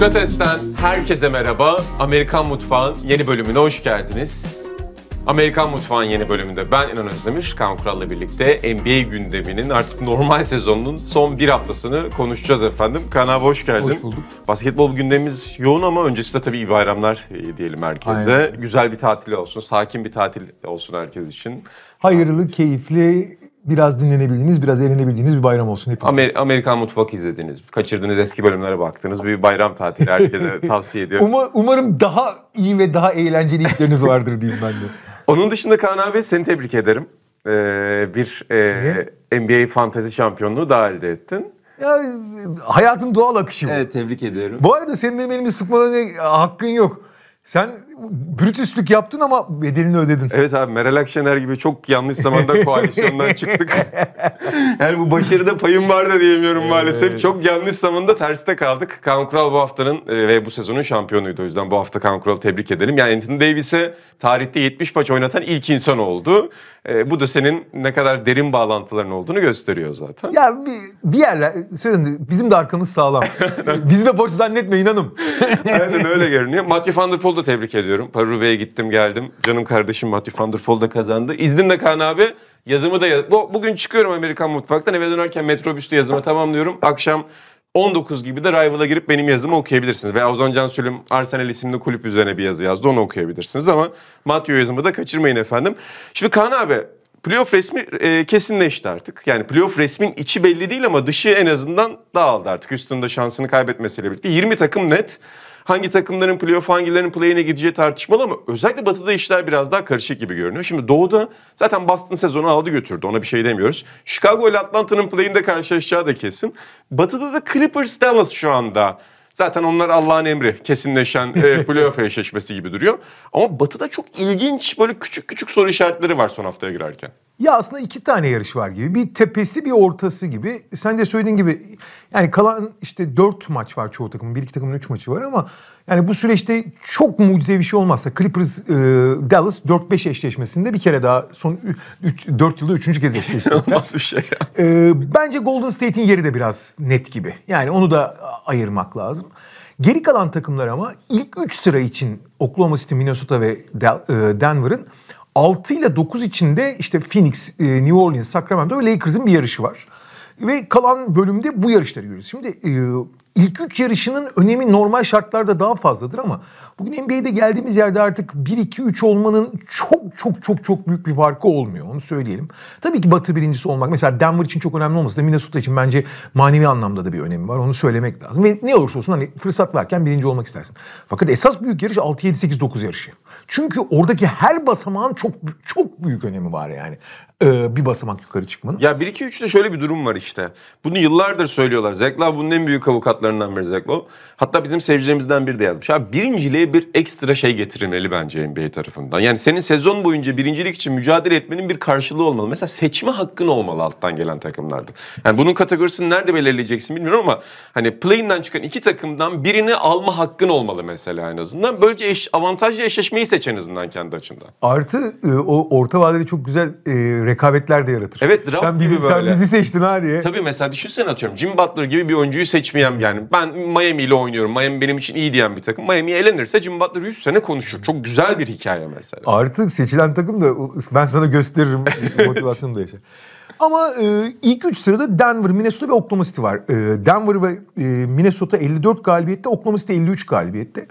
Sokrates'ten herkese merhaba. Amerikan Mutfağın yeni bölümüne hoş geldiniz. Amerikan Mutfağın yeni bölümünde ben İnan Özdemir, Kaan Kural'la birlikte NBA gündeminin artık normal sezonunun son bir haftasını konuşacağız efendim. Kaan abi hoş geldin. Hoş bulduk. Basketbol gündemimiz yoğun ama öncesinde tabii iyi bayramlar e, diyelim herkese. Aynen. Güzel bir tatil olsun, sakin bir tatil olsun herkes için. Hayırlı, keyifli, biraz dinlenebildiğiniz, biraz eğlenebildiğiniz bir bayram olsun hepiniz. Amer- Amerikan mutfak izlediniz. Kaçırdığınız eski bölümlere baktınız. Bir bayram tatili herkese tavsiye ediyorum. Uma- umarım daha iyi ve daha eğlenceli işleriniz vardır diyeyim ben de. Onun dışında Kaan abi seni tebrik ederim. Ee, bir e, NBA fantezi şampiyonluğu daha elde ettin. Ya, hayatın doğal akışı bu. Evet tebrik ediyorum. Bu arada senin emelimi sıkmadan hakkın yok. Sen brütüslük yaptın ama bedelini ödedin. Evet abi Meral Akşener gibi çok yanlış zamanda koalisyondan çıktık. yani bu başarıda payım var da diyemiyorum evet. maalesef. Çok yanlış zamanda terste kaldık. Kaan Kural bu haftanın e, ve bu sezonun şampiyonuydu. O yüzden bu hafta Kaan Kural'ı tebrik edelim. Yani Anthony Davis'e tarihte 70 maç oynatan ilk insan oldu. E, bu da senin ne kadar derin bağlantıların olduğunu gösteriyor zaten. Ya bir, bir yerler, söyledim bizim de arkamız sağlam. Bizi de boş zannetme inanım. Aynen öyle görünüyor. Matthew Van Der Poel'u da tebrik ediyorum. Paruveye gittim geldim. Canım kardeşim Matthew Van Der Poel da kazandı. İzninle Kaan abi. Yazımı da yaz... Bugün çıkıyorum Amerikan Mutfak'tan eve dönerken metrobüste yazımı tamamlıyorum. Akşam 19 gibi de Rival'a girip benim yazımı okuyabilirsiniz. Veya Ozan Can Sülüm Arsenal isimli kulüp üzerine bir yazı yazdı. Onu okuyabilirsiniz ama Matyo yazımı da kaçırmayın efendim. Şimdi Kaan abi playoff resmi e, kesinleşti artık. Yani playoff resmin içi belli değil ama dışı en azından dağıldı artık. Üstünde şansını kaybetmesiyle birlikte. 20 takım net hangi takımların playoff hangilerinin play'ine gideceği tartışmalı ama özellikle batıda işler biraz daha karışık gibi görünüyor. Şimdi doğuda zaten Boston sezonu aldı götürdü ona bir şey demiyoruz. Chicago ile Atlanta'nın play'inde karşılaşacağı da kesin. Batıda da Clippers Dallas şu anda Zaten onlar Allah'ın emri kesinleşen e, playoff eşleşmesi gibi duruyor. Ama batıda çok ilginç böyle küçük küçük soru işaretleri var son haftaya girerken. Ya aslında iki tane yarış var gibi. Bir tepesi bir ortası gibi. Sen de söylediğin gibi yani kalan işte dört maç var çoğu takımın. Bir iki takımın üç maçı var ama yani bu süreçte çok mucize bir şey olmazsa Clippers e, Dallas 4-5 eşleşmesinde bir kere daha son 3, 4 yılda üçüncü kez eşleştiler. Olmaz bir şey ya. E, bence Golden State'in yeri de biraz net gibi. Yani onu da ayırmak lazım. Geri kalan takımlar ama ilk 3 sıra için Oklahoma City, Minnesota ve e, Denver'ın 6 ile 9 içinde işte Phoenix, e, New Orleans, Sacramento ve Lakers'ın bir yarışı var. Ve kalan bölümde bu yarışları görüyoruz. Şimdi e, İlk üç yarışının önemi normal şartlarda daha fazladır ama bugün NBA'de geldiğimiz yerde artık 1-2-3 olmanın çok çok çok çok büyük bir farkı olmuyor. Onu söyleyelim. Tabii ki batı birincisi olmak mesela Denver için çok önemli olmasa da Minnesota için bence manevi anlamda da bir önemi var. Onu söylemek lazım. Ve ne olursa olsun hani fırsat varken birinci olmak istersin. Fakat esas büyük yarış 6-7-8-9 yarışı. Çünkü oradaki her basamağın çok çok büyük önemi var yani. Ee, bir basamak yukarı çıkmanın. Ya 1-2-3'te şöyle bir durum var işte. Bunu yıllardır söylüyorlar. Zekla bunun en büyük avukat Their numbers zevk o. Hatta bizim seyircilerimizden biri de yazmış. Abi birinciliğe bir ekstra şey getirilmeli bence NBA tarafından. Yani senin sezon boyunca birincilik için mücadele etmenin bir karşılığı olmalı. Mesela seçme hakkın olmalı alttan gelen takımlarda. Yani bunun kategorisini nerede belirleyeceksin bilmiyorum ama hani play'inden çıkan iki takımdan birini alma hakkın olmalı mesela en azından. Böylece eş, avantajlı eşleşmeyi seç en azından kendi açından. Artı e, o orta vadeli çok güzel e, rekabetler de yaratır. Evet draft sen bizi, gibi böyle. Sen bizi seçtin ha diye. Tabii mesela düşünsene atıyorum Jim Butler gibi bir oyuncuyu seçmeyen yani ben Miami ile oynuyorum. Miami benim için iyi diyen bir takım. Miami elenirse Jim Butler 100 sene konuşur. Çok güzel bir hikaye mesela. Artık seçilen takım da ben sana gösteririm motivasyonu da yaşa. Ama e, ilk üç sırada Denver, Minnesota ve Oklahoma City var. E, Denver ve e, Minnesota 54 galibiyette, Oklahoma City 53 galibiyette.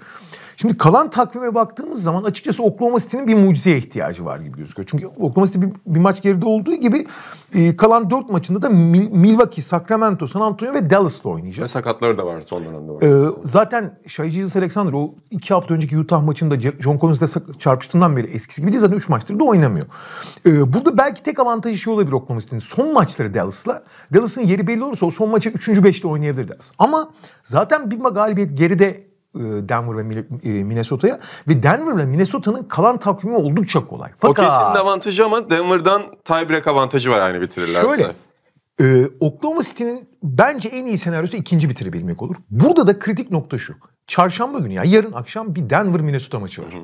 Şimdi kalan takvime baktığımız zaman açıkçası Oklahoma City'nin bir mucizeye ihtiyacı var gibi gözüküyor. Çünkü Oklahoma City bir, bir maç geride olduğu gibi e, kalan dört maçında da Milwaukee, Sacramento, San Antonio ve Dallas'la oynayacak. Ve sakatları da var son dönemde. Ee, zaten Shai Alexander o iki hafta önceki Utah maçında John Collins'le çarpıştığından beri eskisi gibi değil. Zaten üç maçtır da oynamıyor. Ee, burada belki tek avantajı şey olabilir Oklahoma City'nin. Son maçları Dallas'la. Dallas'ın yeri belli olursa o son maçı üçüncü beşte oynayabilir Dallas. Ama zaten bir galibiyet geride e, Denver ve Minnesota'ya ve Denver ile Minnesota'nın kalan takvimi oldukça kolay. Fakat, o avantajı ama Denver'dan tiebreak avantajı var aynı bitirirlerse. Şöyle, e, Oklahoma City'nin bence en iyi senaryosu ikinci bitirebilmek olur. Burada da kritik nokta şu. Çarşamba günü ya yarın akşam bir Denver Minnesota maçı var. Hı hı.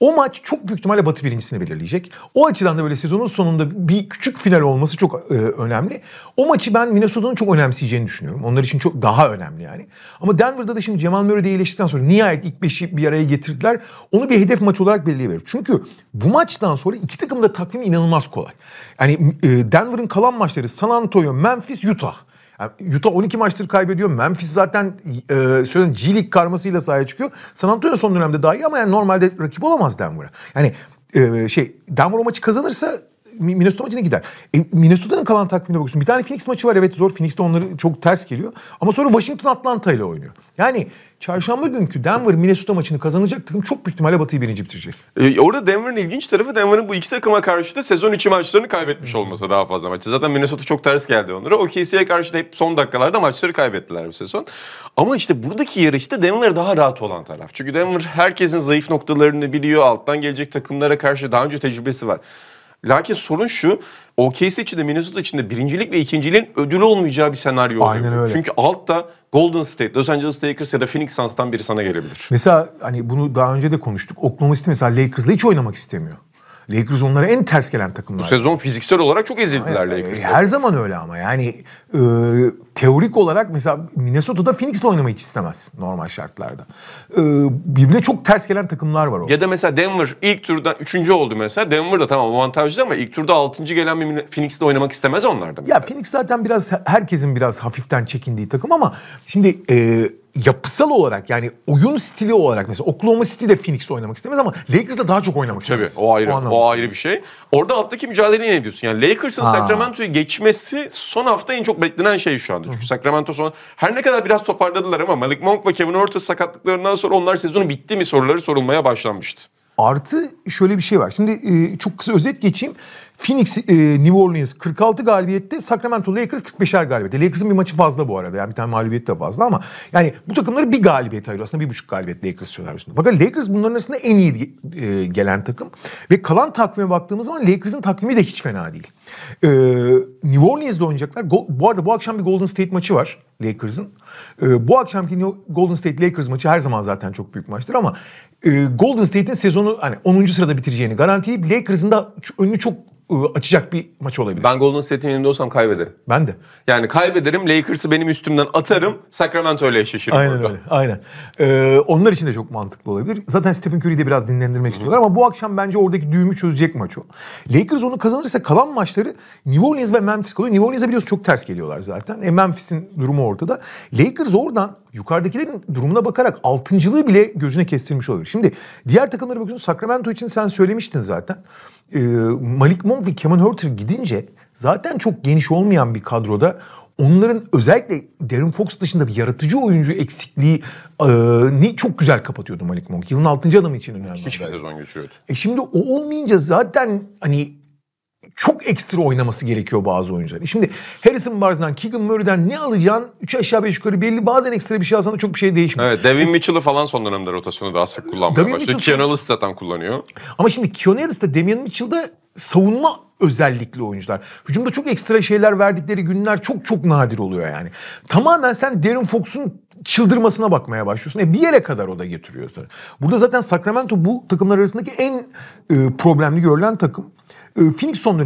O maç çok büyük ihtimalle Batı birincisini belirleyecek. O açıdan da böyle sezonun sonunda bir küçük final olması çok e, önemli. O maçı ben Minnesota'nın çok önemseyeceğini düşünüyorum. Onlar için çok daha önemli yani. Ama Denver'da da şimdi Cemal Murray iyileştikten sonra nihayet ilk beşi bir araya getirdiler. Onu bir hedef maç olarak belirleyebilir. Çünkü bu maçtan sonra iki takım da takvim inanılmaz kolay. Yani e, Denver'ın kalan maçları San Antonio, Memphis, Utah. Yani Utah 12 maçtır kaybediyor. Memphis zaten e, söyleyeyim G-League karmasıyla sahaya çıkıyor. San Antonio son dönemde daha iyi ama yani normalde rakip olamaz Denver'a. Yani e, şey Denver o maçı kazanırsa Minnesota maçına gider. E, Minnesota'nın kalan takvimine bakıyorsun. Bir tane Phoenix maçı var evet zor. Phoenix'te onları çok ters geliyor. Ama sonra Washington Atlanta ile oynuyor. Yani çarşamba günkü Denver Minnesota maçını kazanacak takım çok büyük ihtimalle Batı'yı birinci bitirecek. E, orada Denver'ın ilginç tarafı Denver'ın bu iki takıma karşı da sezon içi maçlarını kaybetmiş olması daha fazla maçı. Zaten Minnesota çok ters geldi onlara. OKC'ye karşı da hep son dakikalarda maçları kaybettiler bu sezon. Ama işte buradaki yarışta Denver daha rahat olan taraf. Çünkü Denver herkesin zayıf noktalarını biliyor. Alttan gelecek takımlara karşı daha önce tecrübesi var. Lakin sorun şu OKC için de Minnesota için de birincilik ve ikinciliğin ödülü olmayacağı bir senaryo oluyor. Aynen öyle. Çünkü altta Golden State, Los Angeles Lakers ya da Phoenix Suns'tan biri sana gelebilir. Mesela hani bunu daha önce de konuştuk. Oklahoma City mesela Lakers'la hiç oynamak istemiyor. Lakers onlara en ters gelen takımlar. Bu sezon fiziksel olarak çok ezildiler Lakers'la. Her zaman öyle ama yani e, teorik olarak mesela Minnesota'da Phoenix'le oynamayı hiç istemez normal şartlarda. Ee, birbirine çok ters gelen takımlar var orada. Ya da mesela Denver ilk turda üçüncü oldu mesela. Denver da tamam avantajlı ama ilk turda altıncı gelen bir Phoenix'le oynamak istemez onlardan. Ya Phoenix zaten biraz herkesin biraz hafiften çekindiği takım ama şimdi e, yapısal olarak yani oyun stili olarak mesela Oklahoma City de Phoenix'te oynamak istemez ama Lakers'la daha çok oynamak istemez. Tabii o ayrı o, o ayrı bir şey. Orada alttaki mücadeleyi ne diyorsun? Yani Lakers'ın Sacramento'yu geçmesi son hafta en çok beklenen şey şu anda. Çünkü Sacramento sonra her ne kadar biraz toparladılar ama Malik Monk ve Kevin Horter sakatlıklarından sonra onlar sezonu bitti mi soruları sorulmaya başlanmıştı. Artı şöyle bir şey var. Şimdi e, çok kısa özet geçeyim. Phoenix e, New Orleans 46 galibiyette, Sacramento Lakers 45'er galibiyette. Lakers'ın bir maçı fazla bu arada. Yani bir tane mağlubiyet de fazla ama yani bu takımları bir galibiyet ayırıyor. Aslında bir buçuk galibiyet Lakers senaryosunda. Fakat Lakers bunların arasında en iyi e, gelen takım. Ve kalan takvime baktığımız zaman Lakers'ın takvimi de hiç fena değil. E, New Orleans'da oynayacaklar. Go, bu arada bu akşam bir Golden State maçı var Lakers'ın. E, bu akşamki Golden State Lakers maçı her zaman zaten çok büyük maçtır ama e, Golden State'in sezonu hani 10. sırada bitireceğini garantiyip Lakers'ın da önünü çok ıı, açacak bir maç olabilir. Ben Golden State'in yerinde olsam kaybederim. Ben de. Yani kaybederim, Lakers'ı benim üstümden atarım, Sacramento ile eşleşirim. Aynen orada. öyle, aynen. Ee, onlar için de çok mantıklı olabilir. Zaten Stephen Curry'i de biraz dinlendirmek istiyorlar ama bu akşam bence oradaki düğümü çözecek maç o. Lakers onu kazanırsa kalan maçları New Orleans ve Memphis kalıyor. New Orleans'a biliyorsun çok ters geliyorlar zaten. E Memphis'in durumu ortada. Lakers oradan yukarıdakilerin durumuna bakarak altıncılığı bile gözüne kestirmiş oluyor. Şimdi diğer takımlara bakıyorsun Sacramento için sen söylemiştin zaten. Ee, Malik Monk Young ve Cameron Herter gidince zaten çok geniş olmayan bir kadroda onların özellikle Darren Fox dışında bir yaratıcı oyuncu eksikliği e, ni çok güzel kapatıyordu Malik Monk. Yılın 6. adamı için önemli. Hiçbir sezon geçiyordu. E şimdi o olmayınca zaten hani çok ekstra oynaması gerekiyor bazı oyuncular. E şimdi Harrison Barnes'dan, Keegan Murray'den ne alacağın 3 aşağı 5 yukarı belli. Bazen ekstra bir şey alsan da çok bir şey değişmiyor. Evet, Devin es- Mitchell'ı falan son dönemde rotasyonu daha sık kullanmaya Devin başladı. Mitchell... Keanu zaten kullanıyor. Ama şimdi Keanu da Damian Mitchell'da savunma özellikli oyuncular. Hücumda çok ekstra şeyler verdikleri günler çok çok nadir oluyor yani. Tamamen sen Darren Fox'un çıldırmasına bakmaya başlıyorsun. E bir yere kadar o da getiriyor seni. Burada zaten Sacramento bu takımlar arasındaki en e, problemli görülen takım. E, Phoenix son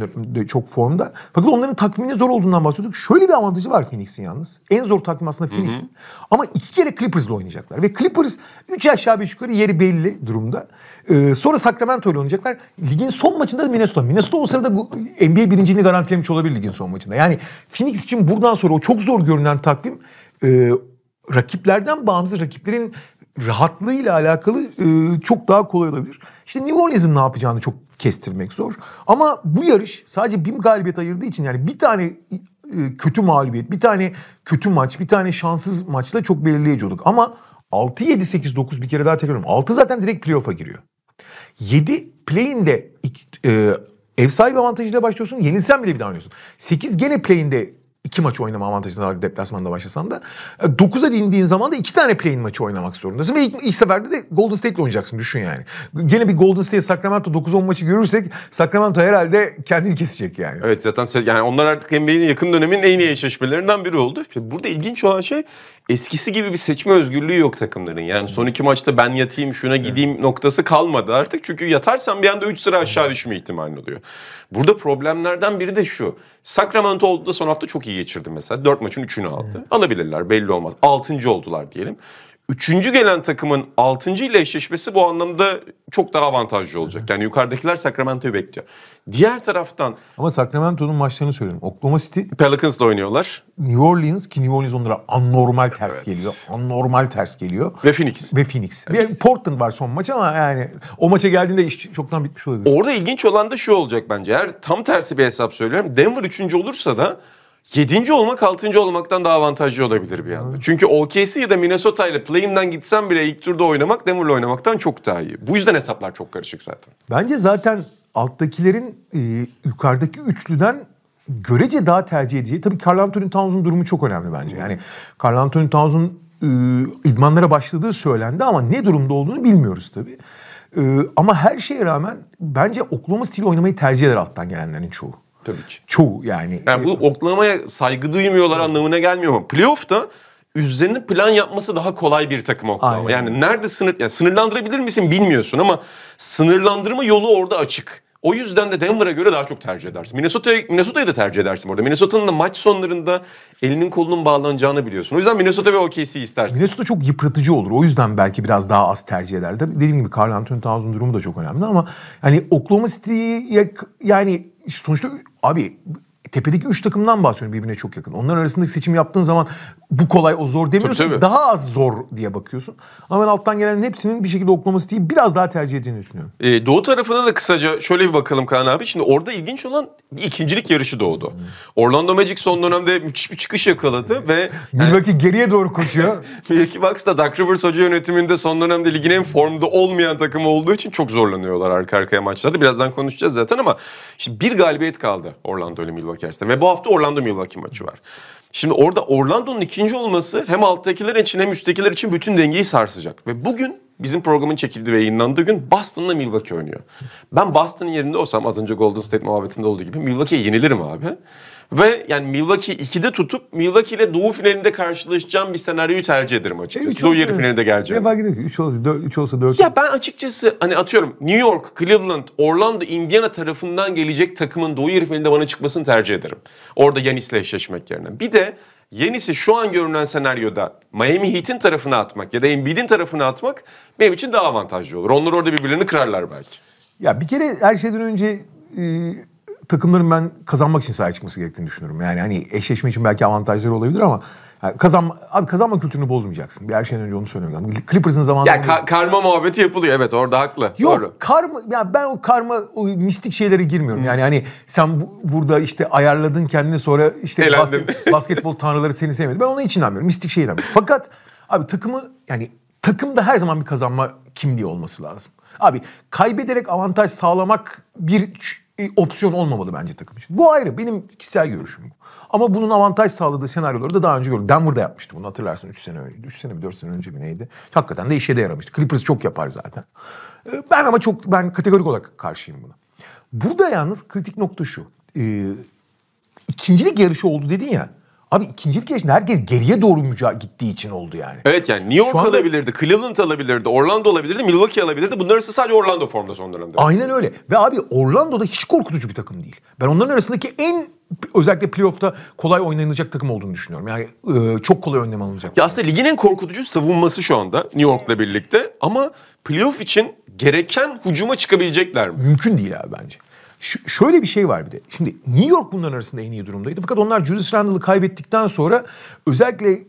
dönemde çok formda. Fakat onların takviminin zor olduğundan bahsediyorduk. Şöyle bir avantajı var Phoenix'in yalnız. En zor takvim aslında Phoenix'in. Ama iki kere Clippers'la oynayacaklar. Ve Clippers 3 aşağı 5 yukarı yeri belli durumda. E, sonra Sacramento ile oynayacaklar. Ligin son maçında da Minnesota. Minnesota o sırada NBA birinciliğini garantilemiş olabilir ligin son maçında. Yani Phoenix için buradan sonra o çok zor görünen takvim e, rakiplerden bağımsız rakiplerin rahatlığıyla alakalı e, çok daha kolay olabilir. İşte New Orleans'ın ne yapacağını çok kestirmek zor. Ama bu yarış sadece bir galibiyet ayırdığı için yani bir tane e, kötü mağlubiyet, bir tane kötü maç, bir tane şanssız maçla çok belirleyici olduk. Ama 6 7 8 9 bir kere daha tekrarlıyorum. ediyorum. 6 zaten direkt playoff'a giriyor. 7 play'inde e, ev sahibi avantajıyla başlıyorsun. Yenilsen bile bir daha oynuyorsun. 8 gene play'inde iki maç oynama avantajına var deplasmanda başlasan da. 9'a e, indiğin zaman da iki tane play-in maçı oynamak zorundasın. Ve ilk, ilk seferde de Golden State ile oynayacaksın düşün yani. Gene bir Golden State Sacramento 9-10 maçı görürsek Sacramento herhalde kendini kesecek yani. Evet zaten yani onlar artık NBA'nin yakın dönemin en iyi eşleşmelerinden biri oldu. Burada ilginç olan şey eskisi gibi bir seçme özgürlüğü yok takımların. Yani son iki maçta ben yatayım şuna gideyim evet. noktası kalmadı artık. Çünkü yatarsan bir anda 3 sıra aşağı düşme ihtimali oluyor. Burada problemlerden biri de şu. Sacramento oldu da son hafta çok iyi geçirdi mesela. 4 maçın 3'ünü aldı. Evet. Alabilirler belli olmaz. 6. oldular diyelim. Üçüncü gelen takımın altıncı ile eşleşmesi bu anlamda çok daha avantajlı olacak. Yani yukarıdakiler Sacramento'yu bekliyor. Diğer taraftan Ama Sacramento'nun maçlarını söyleyeyim. Oklahoma City, Pelicans'la oynuyorlar New Orleans ki New Orleans onlara anormal ters Evet. geliyor. Anormal ters geliyor. ve Phoenix. Ve Phoenix. Ve Portland var son maç ama yani o maça geldiğinde iş çoktan bitmiş olabilir. Orada ilginç olan da şu olacak bence. Eğer tam tersi bir hesap söylüyorum. Denver üçüncü olursa da Yedinci olmak altıncı olmaktan daha avantajlı olabilir bir yanda. Çünkü OKC ya da Minnesota ile play'inden gitsen bile ilk turda oynamak Denver'la oynamaktan çok daha iyi. Bu yüzden hesaplar çok karışık zaten. Bence zaten alttakilerin e, yukarıdaki üçlüden görece daha tercih edeceği. Tabii Carl Anthony Towns'un durumu çok önemli bence. Yani Carl Anthony Towns'un e, idmanlara başladığı söylendi ama ne durumda olduğunu bilmiyoruz tabii. E, ama her şeye rağmen bence Oklahoma stili oynamayı tercih eder alttan gelenlerin çoğu. Tabii ki. Çoğu yani. Yani bu e, oklamaya saygı duymuyorlar anlamına gelmiyor ama playoff'ta üzerine plan yapması daha kolay bir takım oklama. Aynen. Yani nerede sınır yani sınırlandırabilir misin bilmiyorsun ama sınırlandırma yolu orada açık. O yüzden de Denver'a göre daha çok tercih edersin. Minnesota'yı Minnesota'yı da tercih edersin orada. Minnesota'nın da maç sonlarında elinin kolunun bağlanacağını biliyorsun. O yüzden Minnesota ve OKC'yi istersin. Minnesota çok yıpratıcı olur. O yüzden belki biraz daha az tercih eder. dediğim gibi Carl Anthony Towns'un durumu da çok önemli ama hani Oklahoma City'ye yani sonuçta Abi tepedeki 3 takımdan bahsediyorum birbirine çok yakın. Onların arasındaki seçim yaptığın zaman bu kolay o zor demiyorsun. Tabii, tabii. Daha az zor diye bakıyorsun. Ama ben alttan gelenin hepsinin bir şekilde okuması değil biraz daha tercih edildiğini düşünüyorum. Ee, doğu tarafına da kısaca şöyle bir bakalım Kaan abi. Şimdi orada ilginç olan ikincilik yarışı doğdu. Hmm. Orlando Magic son dönemde müthiş bir çıkış yakaladı ve... Milwaukee yani, geriye doğru koşuyor. Milwaukee Bucks da Doug Rivers hoca yönetiminde son dönemde ligin en formda olmayan takımı olduğu için çok zorlanıyorlar arka arkaya maçlarda. Birazdan konuşacağız zaten ama şimdi bir galibiyet kaldı Orlando ile Milwaukee Milwaukee arasında. Ve bu hafta Orlando Milwaukee maçı var. Şimdi orada Orlando'nun ikinci olması hem alttakiler için hem üsttekiler için bütün dengeyi sarsacak. Ve bugün bizim programın çekildiği ve yayınlandığı gün Boston'la Milwaukee oynuyor. Ben Boston'ın yerinde olsam az önce Golden State muhabbetinde olduğu gibi Milwaukee'ye yenilirim abi. Ve yani Milwaukee 2'de tutup Milwaukee ile Doğu finalinde karşılaşacağım bir senaryoyu tercih ederim e, açıkçası. E, Doğu yarı finalinde geleceğim. Ne fark ediyor ki? 3 olsa 4, olsa 4. Ya ben açıkçası hani atıyorum New York, Cleveland, Orlando, Indiana tarafından gelecek takımın Doğu yarı finalinde bana çıkmasını tercih ederim. Orada Yanis'le eşleşmek yerine. Bir de Yenisi şu an görünen senaryoda Miami Heat'in tarafına atmak ya da Embiid'in tarafına atmak benim için daha avantajlı olur. Onlar orada birbirlerini kırarlar belki. Ya bir kere her şeyden önce e, takımların ben kazanmak için sahaya çıkması gerektiğini düşünüyorum. Yani hani eşleşme için belki avantajları olabilir ama yani kazanma, abi kazanma kültürünü bozmayacaksın. Bir her şeyden önce onu söylemek lazım. Clippers'ın zamanında... Ya ka- karma muhabbeti yapılıyor evet orada haklı. Yok Doğru. karma ya ben o karma o mistik şeylere girmiyorum. Hmm. Yani hani sen bu, burada işte ayarladın kendini sonra işte basket, basketbol tanrıları seni sevmedi. Ben ona hiç inanmıyorum. Mistik şey Fakat abi takımı yani takımda her zaman bir kazanma kimliği olması lazım. Abi kaybederek avantaj sağlamak bir e, opsiyon olmamalı bence takım için. Bu ayrı. Benim kişisel görüşüm bu. Ama bunun avantaj sağladığı senaryoları da daha önce gördük. Denver'da yapmıştı bunu hatırlarsın 3 sene önce. 3 sene mi 4 sene önce mi neydi? Hakikaten de işe de yaramıştı. Clippers çok yapar zaten. E, ben ama çok ben kategorik olarak karşıyım buna. Burada yalnız kritik nokta şu. Ee, yarışı oldu dedin ya. Abi ikinci ilk herkes geriye doğru mücadele gittiği için oldu yani. Evet yani New York anda... alabilirdi, Cleveland alabilirdi, Orlando alabilirdi, Milwaukee alabilirdi. Bunların arasında sadece Orlando formda son dönemde. Aynen öyle. Ve abi Orlando'da hiç korkutucu bir takım değil. Ben onların arasındaki en özellikle playoff'ta kolay oynanacak takım olduğunu düşünüyorum. Yani e, çok kolay önlem alınacak. Ya aslında ligin en korkutucu savunması şu anda New York'la birlikte ama playoff için gereken hucuma çıkabilecekler mi? Mümkün değil abi bence. Ş- şöyle bir şey var bir de. Şimdi New York bunların arasında en iyi durumdaydı. Fakat onlar Julius Randle'ı kaybettikten sonra özellikle e,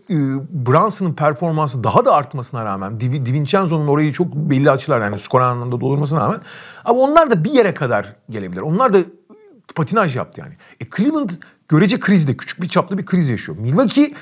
Brunson'ın performansı daha da artmasına rağmen Di, Di Vincenzo'nun orayı çok belli açılar yani skor anlamında doldurmasına rağmen ama onlar da bir yere kadar gelebilir. Onlar da e, patinaj yaptı yani. E Cleveland görece krizde küçük bir çaplı bir kriz yaşıyor. Milwaukee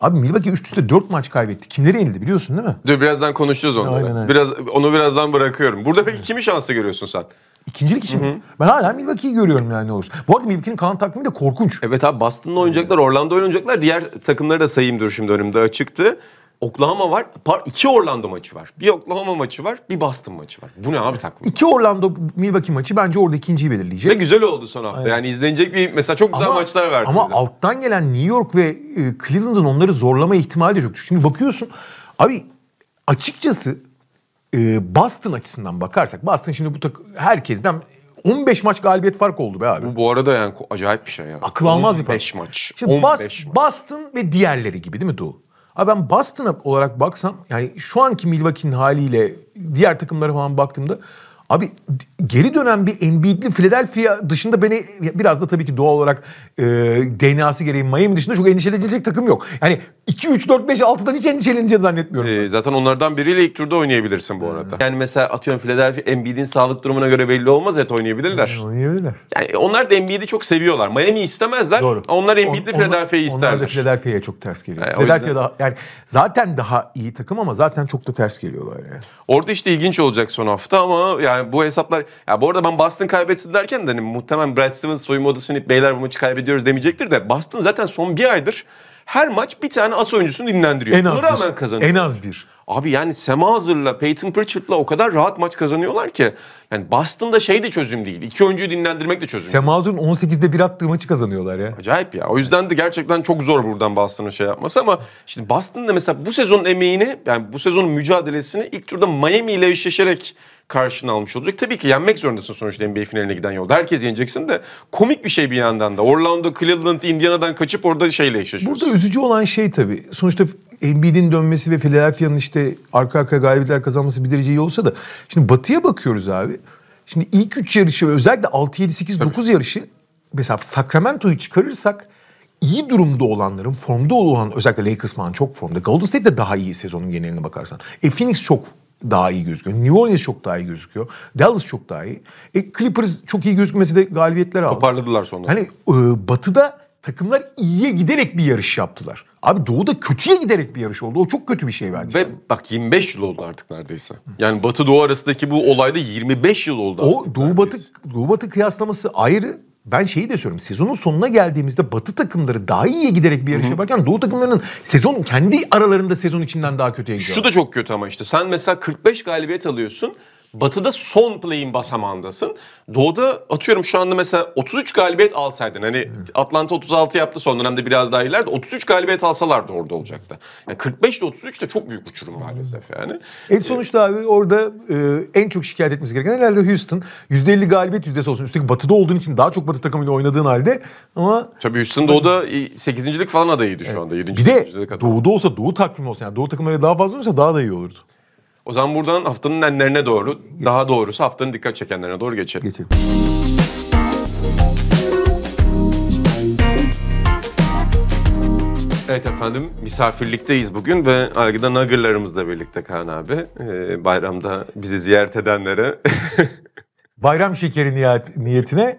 Abi Milwaukee üst üste 4 maç kaybetti. Kimleri yenildi biliyorsun değil mi? Dur birazdan konuşacağız onları. Aynen, aynen. Biraz, onu birazdan bırakıyorum. Burada peki kimi şanslı görüyorsun sen? İkincilik işi Ben hala Milwaukee'yi görüyorum yani ne olursa. Bu arada Milwaukee'nin kalan takvimi de korkunç. Evet abi Boston'la oynayacaklar, Orlando oynayacaklar. Diğer takımları da sayayım dur şimdi önümde açıktı. Oklahoma var. Par iki Orlando maçı var. Bir Oklahoma maçı var, bir Boston maçı var. Bu ne abi takvim? İki Orlando Milwaukee maçı bence orada ikinciyi belirleyecek. Ne güzel oldu son hafta. Aynen. Yani izlenecek bir mesela çok güzel ama, maçlar verdi. Ama bize. alttan gelen New York ve e, Cleveland'ın onları zorlama ihtimali de çok Şimdi bakıyorsun abi açıkçası e, Boston açısından bakarsak Boston şimdi bu tak herkesten 15 maç galibiyet fark oldu be abi. Bu bu arada yani acayip bir şey ya. Akıl almaz bir fark. 15 maç. Şimdi 15 Bas, maç. Boston ve diğerleri gibi değil mi Doğu? Abi ben Boston olarak baksam yani şu anki Milwaukee'nin haliyle diğer takımlara falan baktığımda Abi geri dönen bir Embiidli Philadelphia dışında beni biraz da tabii ki doğal olarak e, DNA'sı gereği Miami dışında çok endişelenilecek takım yok. Yani 2, 3, 4, 5, 6'dan hiç endişeleneceğini zannetmiyorum. Ee, zaten onlardan biriyle ilk turda oynayabilirsin bu arada. Yani mesela atıyorum Philadelphia Embiid'in sağlık durumuna göre belli olmaz. Evet oynayabilirler. oynayabilirler. Yani onlar da Embiid'i çok seviyorlar. Miami istemezler. Doğru. Onlar Embiid'li On, Philadelphia'yı isterler. Onlar da Philadelphia'ya çok ters geliyor. Yani, Philadelphia daha, yani zaten daha iyi takım ama zaten çok da ters geliyorlar yani. Orada işte ilginç olacak son hafta ama yani yani bu hesaplar... Ya bu arada ben Boston kaybetsin derken de hani muhtemelen Brad Stevens soyunma odasını beyler bu maçı kaybediyoruz demeyecektir de Boston zaten son bir aydır her maç bir tane as oyuncusunu dinlendiriyor. En az Buna rağmen bir. kazanıyor. En az bir. Abi yani Sam Hazır'la, Peyton Pritchard'la o kadar rahat maç kazanıyorlar ki. Yani Boston'da şey de çözüm değil. İki oyuncuyu dinlendirmek de çözüm Sam Hazır'ın 18'de bir attığı maçı kazanıyorlar ya. Acayip ya. O yüzden de gerçekten çok zor buradan Boston'ın şey yapması ama işte Boston'da mesela bu sezonun emeğini yani bu sezonun mücadelesini ilk turda Miami ile eşleşerek Karşını almış olacak. Tabii ki yenmek zorundasın sonuçta NBA finaline giden yolda. Herkes yeneceksin de komik bir şey bir yandan da. Orlando, Cleveland, Indiana'dan kaçıp orada şeyle eşleşiyorsun. Burada üzücü olan şey tabii. Sonuçta Embiid'in dönmesi ve Philadelphia'nın işte arka arkaya galibiyetler kazanması bir derece iyi olsa da. Şimdi batıya bakıyoruz abi. Şimdi ilk 3 yarışı ve özellikle 6, 7, 8, tabii. yarışı mesela Sacramento'yu çıkarırsak iyi durumda olanların, formda olan özellikle Lakers falan çok formda. Golden State de daha iyi sezonun geneline bakarsan. E Phoenix çok daha iyi gözüküyor. New Orleans çok daha iyi gözüküyor. Dallas çok daha iyi. E, Clippers çok iyi gözükmesi de galibiyetler aldı. Toparladılar sonra. Hani e, batıda takımlar iyiye giderek bir yarış yaptılar. Abi doğuda kötüye giderek bir yarış oldu. O çok kötü bir şey bence. Ve bak 25 yıl oldu artık neredeyse. Yani batı doğu arasındaki bu olayda 25 yıl oldu. O doğu neredeyse. batı doğu batı kıyaslaması ayrı ben şeyi de söylüyorum. Sezonun sonuna geldiğimizde Batı takımları daha iyiye giderek bir yarış Hı Doğu takımlarının sezon kendi aralarında sezon içinden daha kötüye gidiyor. Şu da çok kötü ama işte sen mesela 45 galibiyet alıyorsun. Batı'da son play'in basamağındasın. Doğu'da atıyorum şu anda mesela 33 galibiyet alsaydın. Hani Atlanta 36 yaptı son dönemde biraz daha ileride. 33 galibiyet alsalardı orada olacaktı. Yani 45 ile 33 de çok büyük uçurum maalesef yani. En sonuçta abi orada e, en çok şikayet etmemiz gereken herhalde Houston. %50 galibiyet yüzdesi olsun. Üstelik batıda olduğun için daha çok batı takımıyla oynadığın halde ama... Tabii Houston doğuda 8. falan adayıydı şu anda. 7. Bir de doğuda olsa doğu takvimi olsa yani doğu takımları daha fazla olsa daha da iyi olurdu. O zaman buradan haftanın enlerine doğru, daha doğrusu haftanın dikkat çekenlerine doğru geçelim. Geçelim. Evet efendim misafirlikteyiz bugün ve Algıda Nugger'larımızla birlikte Kaan abi. Ee, bayramda bizi ziyaret edenlere Bayram şekeri niyet, niyetine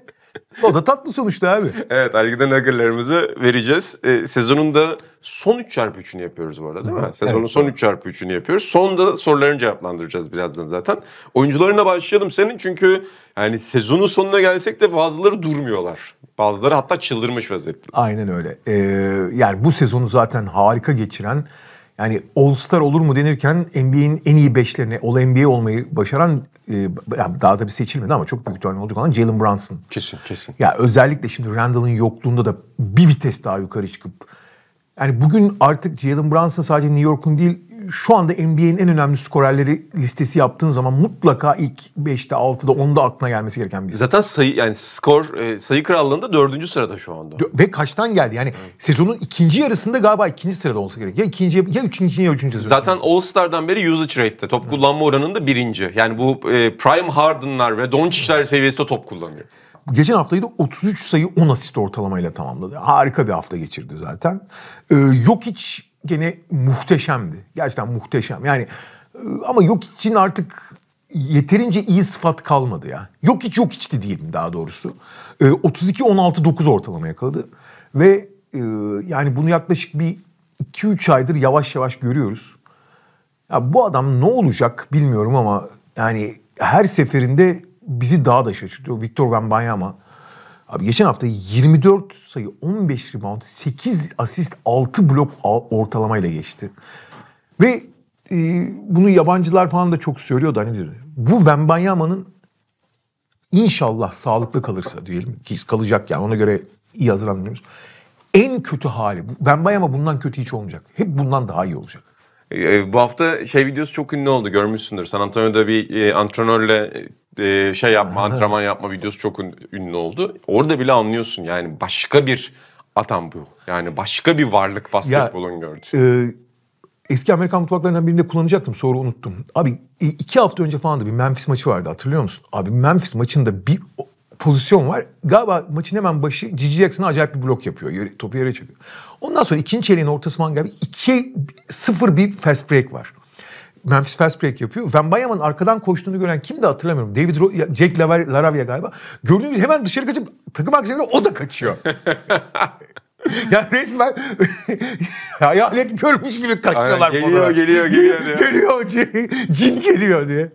o da tatlı sonuçta abi. Evet Algida Nugger'larımızı vereceğiz. E, sezonun da son 3 çarpı 3'ünü yapıyoruz bu arada değil mi? Sezonun evet. son 3 çarpı 3'ünü yapıyoruz. Son da sorularını cevaplandıracağız birazdan zaten. Oyuncularına başlayalım senin çünkü yani sezonun sonuna gelsek de bazıları durmuyorlar. Bazıları hatta çıldırmış vaziyette. Aynen öyle. Ee, yani bu sezonu zaten harika geçiren yani All-Star olur mu denirken NBA'in en iyi beşlerine, All NBA olmayı başaran e, daha tabii seçilmedi ama çok büyük ihtimalle olacak olan Jalen Brunson. Kesin, kesin. Ya özellikle şimdi Randall'ın yokluğunda da bir vites daha yukarı çıkıp yani bugün artık Jalen Brunson sadece New York'un değil şu anda NBA'nin en önemli skorerleri listesi yaptığın zaman mutlaka ilk 5'te 6'da 10'da aklına gelmesi gereken bir Zaten sayı yani skor e, sayı krallığında 4. sırada şu anda. Ve kaçtan geldi? Yani evet. sezonun ikinci yarısında galiba ikinci sırada olsa gerek. Ya ikinci ya üçüncü ya üçüncü sırada. Zaten All Star'dan beri usage rate'de top kullanma oranında birinci. Yani bu e, Prime Harden'lar ve Doncic'ler seviyesinde top kullanıyor. Geçen haftayı da 33 sayı 10 asist ortalamayla tamamladı. Harika bir hafta geçirdi zaten. Ee, yok hiç gene muhteşemdi. Gerçekten muhteşem. Yani e, ama yok için artık yeterince iyi sıfat kalmadı ya. Yok hiç yok içti diyelim daha doğrusu. 32-16-9 e, ortalama yakaladı. Ve e, yani bunu yaklaşık bir 2-3 aydır yavaş yavaş görüyoruz. Ya bu adam ne olacak bilmiyorum ama yani her seferinde bizi daha da şaşırtıyor. Victor Wembanyama Abi geçen hafta 24 sayı, 15 rebound, 8 asist, 6 blok ortalamayla geçti. Ve e, bunu yabancılar falan da çok söylüyordu. Hani bu Wembanyama'nın inşallah sağlıklı kalırsa diyelim ki kalacak yani ona göre iyi hazırlanmıyoruz. En kötü hali. Wembanyama bundan kötü hiç olmayacak. Hep bundan daha iyi olacak. E, e, bu hafta şey videosu çok ünlü oldu görmüşsündür. San Antonio'da bir e, antrenörle e, e, şey yapma, antrenman yapma videosu çok ünlü oldu. Orada bile anlıyorsun yani başka bir adam bu. Yani başka bir varlık basketbolun gördü. E, eski Amerikan mutfaklarından birinde kullanacaktım sonra unuttum. Abi iki hafta önce falan da bir Memphis maçı vardı hatırlıyor musun? Abi Memphis maçında bir pozisyon var. Galiba maçın hemen başı Gigi Jackson acayip bir blok yapıyor. Yere, topu yere çekiyor. Ondan sonra ikinci çeyreğin falan galiba 2-0 bir fast break var. Memphis fast break yapıyor. Van Bayam'ın arkadan koştuğunu gören kim de hatırlamıyorum. David Ro Jake Laravia galiba. Gördüğünüz gibi hemen dışarı kaçıp takım arkadaşlarına o da kaçıyor. yani resmen hayalet görmüş gibi kaçıyorlar. Aynen, geliyor, geliyor, geliyor, geliyor, geliyor. cin geliyor diye.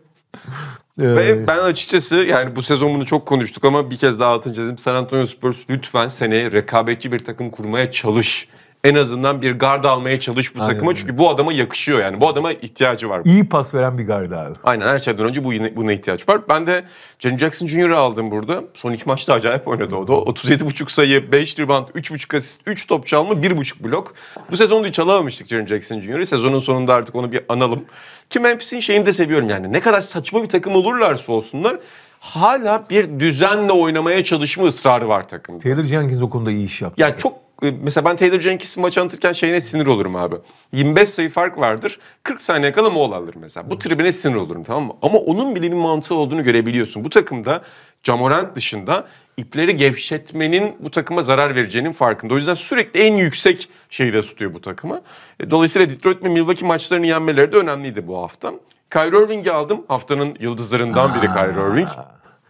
Ve ee, ben açıkçası yani bu sezon bunu çok konuştuk ama bir kez daha altını çizdim. San Antonio Spurs lütfen seneye rekabetçi bir takım kurmaya çalış en azından bir garda almaya çalış bu takıma. öyle. Çünkü bu adama yakışıyor yani. Bu adama ihtiyacı var. İyi pas veren bir gardı abi. Aynen her şeyden önce bu buna ihtiyaç var. Ben de Johnny Jackson Jr.'ı aldım burada. Son iki maçta acayip oynadı o da. 37,5 sayı, 5 rebound, 3,5 asist, 3 top çalma, 1,5 blok. Bu sezonu hiç alamamıştık Johnny Jackson Jr.'ı. Sezonun sonunda artık onu bir analım. Ki Memphis'in şeyini de seviyorum yani. Ne kadar saçma bir takım olurlarsa olsunlar hala bir düzenle oynamaya çalışma ısrarı var takımda. Taylor Jenkins o konuda iyi iş yaptı. Yani çok e, mesela ben Taylor Jenkins maç anlatırken şeyine sinir olurum abi. 25 sayı fark vardır. 40 saniye kala mola alır mesela. Bu tribine sinir olurum tamam mı? Ama onun bile bir mantığı olduğunu görebiliyorsun. Bu takımda Camorant dışında ipleri gevşetmenin bu takıma zarar vereceğinin farkında. O yüzden sürekli en yüksek şeyde tutuyor bu takımı. E, dolayısıyla Detroit ve Milwaukee maçlarını yenmeleri de önemliydi bu hafta. Kyrie Irving'i aldım. Haftanın yıldızlarından biri Kyrie Irving.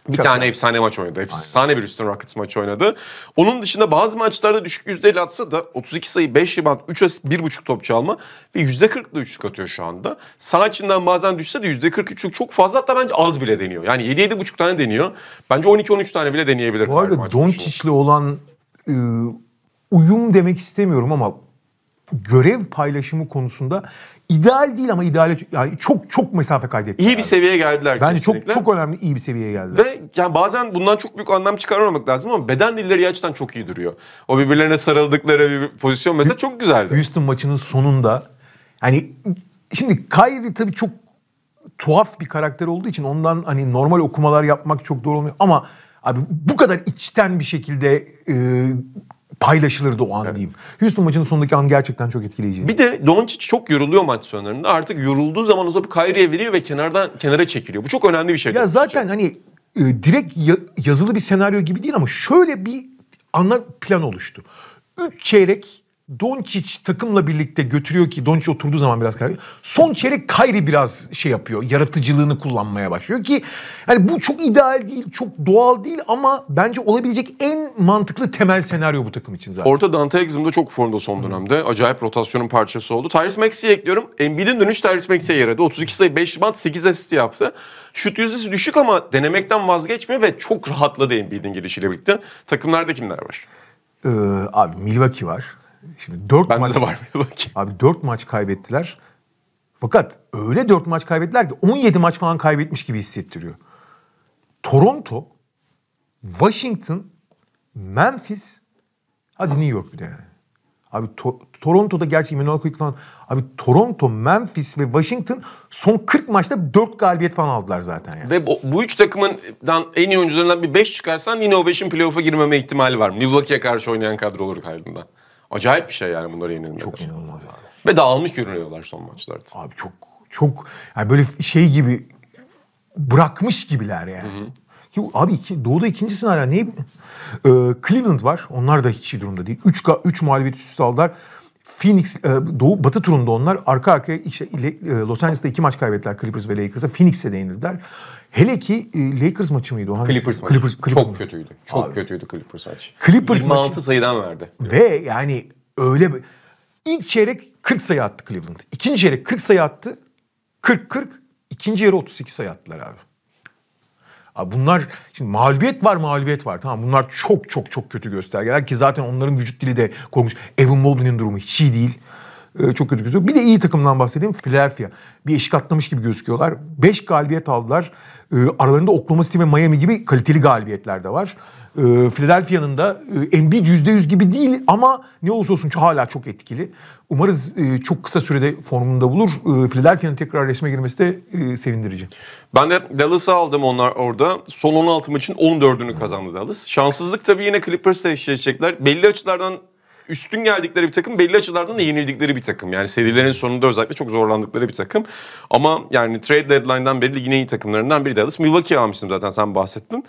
Bir Çok tane yani. efsane maç oynadı. Efsane bir Houston Rockets maç oynadı. Onun dışında bazı maçlarda düşük yüzdeli atsa da 32 sayı, 5 rebound, 3 asist, 1.5 top çalma ve %40'la üçlük atıyor şu anda. Sağ içinden bazen düşse de %43'lük çok fazla hatta bence az bile deniyor. Yani 7-7.5 tane deniyor. Bence 12-13 tane bile deneyebilir. Bu arada Doncic'le olan e, uyum demek istemiyorum ama görev paylaşımı konusunda ideal değil ama ideal, yani çok çok mesafe kaydettiler. İyi bir seviyeye geldiler. Bence kesinlikle. çok çok önemli iyi bir seviyeye geldiler. Ve yani bazen bundan çok büyük anlam çıkarmamak lazım ama beden dilleri açıdan çok iyi duruyor. O birbirlerine sarıldıkları bir pozisyon mesela çok güzeldi. Houston maçının sonunda hani şimdi Kyrie tabii çok tuhaf bir karakter olduğu için ondan hani normal okumalar yapmak çok doğru olmuyor ama abi bu kadar içten bir şekilde e, paylaşılırdı o an evet. diyeyim. Houston maçının sonundaki an gerçekten çok etkileyici. Bir de Doncic çok yoruluyor maç sonlarında. Artık yorulduğu zaman o topu Kyrie'ye veriyor ve kenardan kenara çekiliyor. Bu çok önemli bir şey. Ya zaten hani e, direkt ya, yazılı bir senaryo gibi değil ama şöyle bir ana plan oluştu. Üç çeyrek Doncic takımla birlikte götürüyor ki Doncic oturduğu zaman biraz kaybediyor. Son çeyrek Kayri biraz şey yapıyor. Yaratıcılığını kullanmaya başlıyor ki yani bu çok ideal değil, çok doğal değil ama bence olabilecek en mantıklı temel senaryo bu takım için zaten. Orta Dante Exum da çok formda son dönemde. Hı. Acayip rotasyonun parçası oldu. Tyrese Maxey'i ekliyorum. Embiid'in dönüş Tyrese Maxey'e yaradı. 32 sayı, 5 rebound, 8 asist yaptı. Şut yüzdesi düşük ama denemekten vazgeçmiyor ve çok rahatladı Embiid'in gelişiyle birlikte. Takımlarda kimler var? Ee, abi Milwaukee var. Şimdi 4 ben maç... var bir bakayım. Abi 4 maç kaybettiler. Fakat öyle 4 maç kaybettiler ki 17 maç falan kaybetmiş gibi hissettiriyor. Toronto, Washington, Memphis, hadi New York bir de yani. Abi to- Toronto'da gerçi Emmanuel Quick falan. Abi Toronto, Memphis ve Washington son 40 maçta 4 galibiyet falan aldılar zaten yani. Ve bu, bu üç takımından en iyi oyuncularından bir 5 çıkarsan yine o 5'in playoff'a girmeme ihtimali var. Milwaukee'ye karşı oynayan kadro olur kaydından. Acayip bir şey yani bunları yenilmeler. Çok inanılmaz abi. Ve dağılmış görünüyorlar son maçlarda. Abi çok çok yani böyle şey gibi bırakmış gibiler yani. Hı hı. Ki abi iki, Doğu'da ikincisin hala ne? Ee, Cleveland var. Onlar da hiç iyi durumda değil. 3 üç, üç mağlubiyet üst aldılar. Phoenix e, Doğu Batı turunda onlar arka arkaya e, Los Angeles'ta iki maç kaybettiler Clippers ve Lakers'a. Phoenix'e değinildiler. Hele ki e, Lakers maçı mıydı o? Hangisi? Clippers maçı. Clippers, Clippers Çok maçı. kötüydü. Çok Abi. kötüydü Clippers maçı. Clippers 26 maçı. sayıdan verdi. Ve yani öyle ilk çeyrek 40 sayı attı Cleveland. İkinci çeyrek 40 sayı attı. 40-40. İkinci yarı 38 sayı attılar abi. Abi bunlar şimdi mağlubiyet var mağlubiyet var tamam bunlar çok çok çok kötü göstergeler ki zaten onların vücut dili de korkunç. Evan Mobley'nin durumu hiç iyi değil. Ee, çok kötü gözüküyor. Bir de iyi takımdan bahsedeyim. Philadelphia. Bir eşik atlamış gibi gözüküyorlar. 5 galibiyet aldılar. Ee, aralarında Oklahoma City ve Miami gibi kaliteli galibiyetler de var. Ee, Philadelphia'nın da e, yüzde yüz gibi değil ama ne olursa olsun hala çok etkili. Umarız e, çok kısa sürede formunda bulur. Philadelphia'nın tekrar resme girmesi de e, sevindirici. Ben de Dallas'ı aldım onlar orada. Son 16 maçın 14'ünü kazandı Dallas. Şanssızlık tabii yine Clippers'la eşleşecekler. Belli açılardan üstün geldikleri bir takım belli açılardan da yenildikleri bir takım. Yani serilerin sonunda özellikle çok zorlandıkları bir takım. Ama yani trade deadline'dan beri ligin en iyi takımlarından biri Dallas. Milwaukee almıştım zaten sen bahsettin.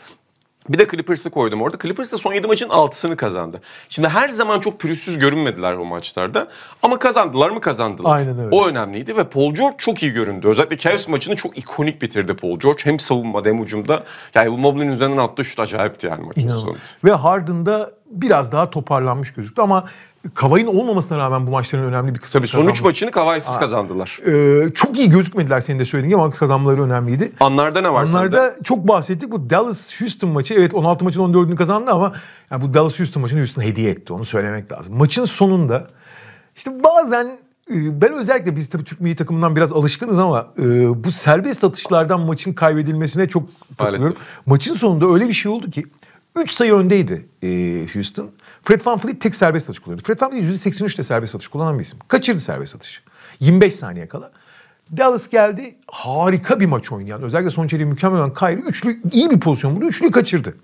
Bir de Clippers'ı koydum orada. Clippers de son 7 maçın 6'sını kazandı. Şimdi her zaman çok pürüzsüz görünmediler o maçlarda. Ama kazandılar mı kazandılar. Aynen öyle. O önemliydi ve Paul George çok iyi göründü. Özellikle Cavs maçını çok ikonik bitirdi Paul George. Hem savunma hem ucumda. Yani bu Mobley'nin üzerinden attığı şut acayipti yani maçın sonunda. Ve Harden'da biraz daha toparlanmış gözüktü ama Kavay'ın olmamasına rağmen bu maçların önemli bir kısmı Tabii son 3 maçını Kavay'sız kazandılar. E, çok iyi gözükmediler senin de söylediğin gibi ama kazanmaları önemliydi. Anlarda ne var Anlarda sende? çok bahsettik. Bu Dallas-Houston maçı evet 16 maçın 14'ünü kazandı ama yani bu Dallas-Houston maçını Houston hediye etti. Onu söylemek lazım. Maçın sonunda işte bazen e, ben özellikle biz tabii Türk milli takımından biraz alışkınız ama e, bu serbest atışlardan maçın kaybedilmesine çok takılıyorum. Maçın sonunda öyle bir şey oldu ki 3 sayı öndeydi e, Houston. Fred Van Fleet tek serbest satış kullanıyordu. Fred Van Fleet %83'te serbest satış kullanan bir isim. Kaçırdı serbest satışı. 25 saniye kala. Dallas geldi harika bir maç oynayan özellikle son çeyreği mükemmel olan Kyrie üçlü iyi bir pozisyon buldu üçlüyü kaçırdı.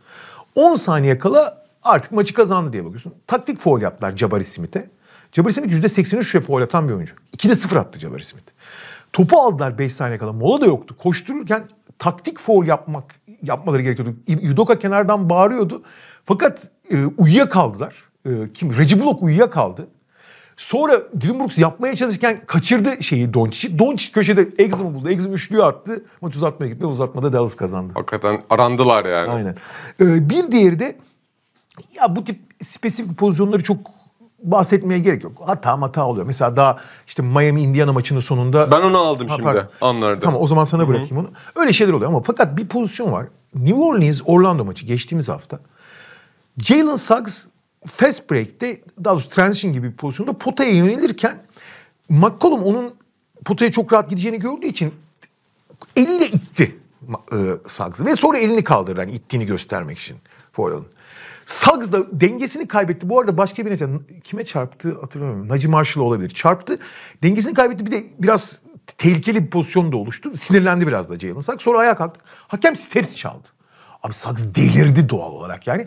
10 saniye kala artık maçı kazandı diye bakıyorsun. Taktik foul yaptılar Jabari Smith'e. Jabari Smith %83'e foul atan bir oyuncu. 2'de 0 attı Jabari Smith. Topu aldılar 5 saniye kala. Mola da yoktu. Koştururken taktik foul yapmak yapmaları gerekiyordu. Yudoka kenardan bağırıyordu. Fakat e, uyuyakaldılar. E, kim? Reggie Bullock uyuyakaldı. Sonra Dylan Brooks yapmaya çalışırken kaçırdı şeyi Doncic'i. Doncic köşede Exum'u buldu. Exum üçlüyü attı. Maç uzatmaya gitti. Uzatmada Dallas kazandı. Hakikaten arandılar yani. Aynen. Ee, bir diğeri de ya bu tip spesifik pozisyonları çok bahsetmeye gerek yok. Hata hata oluyor. Mesela daha işte Miami Indiana maçının sonunda Ben onu aldım ha, şimdi. Pardon. Anlardım. Tamam o zaman sana bırakayım Hı-hı. onu. Öyle şeyler oluyor ama fakat bir pozisyon var. New Orleans Orlando maçı geçtiğimiz hafta. Jalen Suggs fast break'te daha doğrusu transition gibi bir pozisyonda potaya yönelirken McCollum onun potaya çok rahat gideceğini gördüğü için eliyle itti e, Suggs'ı ve sonra elini kaldırdı hani ittiğini göstermek için Foylan'ın. Suggs da dengesini kaybetti. Bu arada başka birine kime çarptı hatırlamıyorum. Naci Marshall olabilir. Çarptı. Dengesini kaybetti. Bir de biraz tehlikeli bir pozisyon da oluştu. Sinirlendi biraz da Jalen Suggs. Sonra ayağa kalktı. Hakem sterisi çaldı. Abi Saks delirdi doğal olarak yani.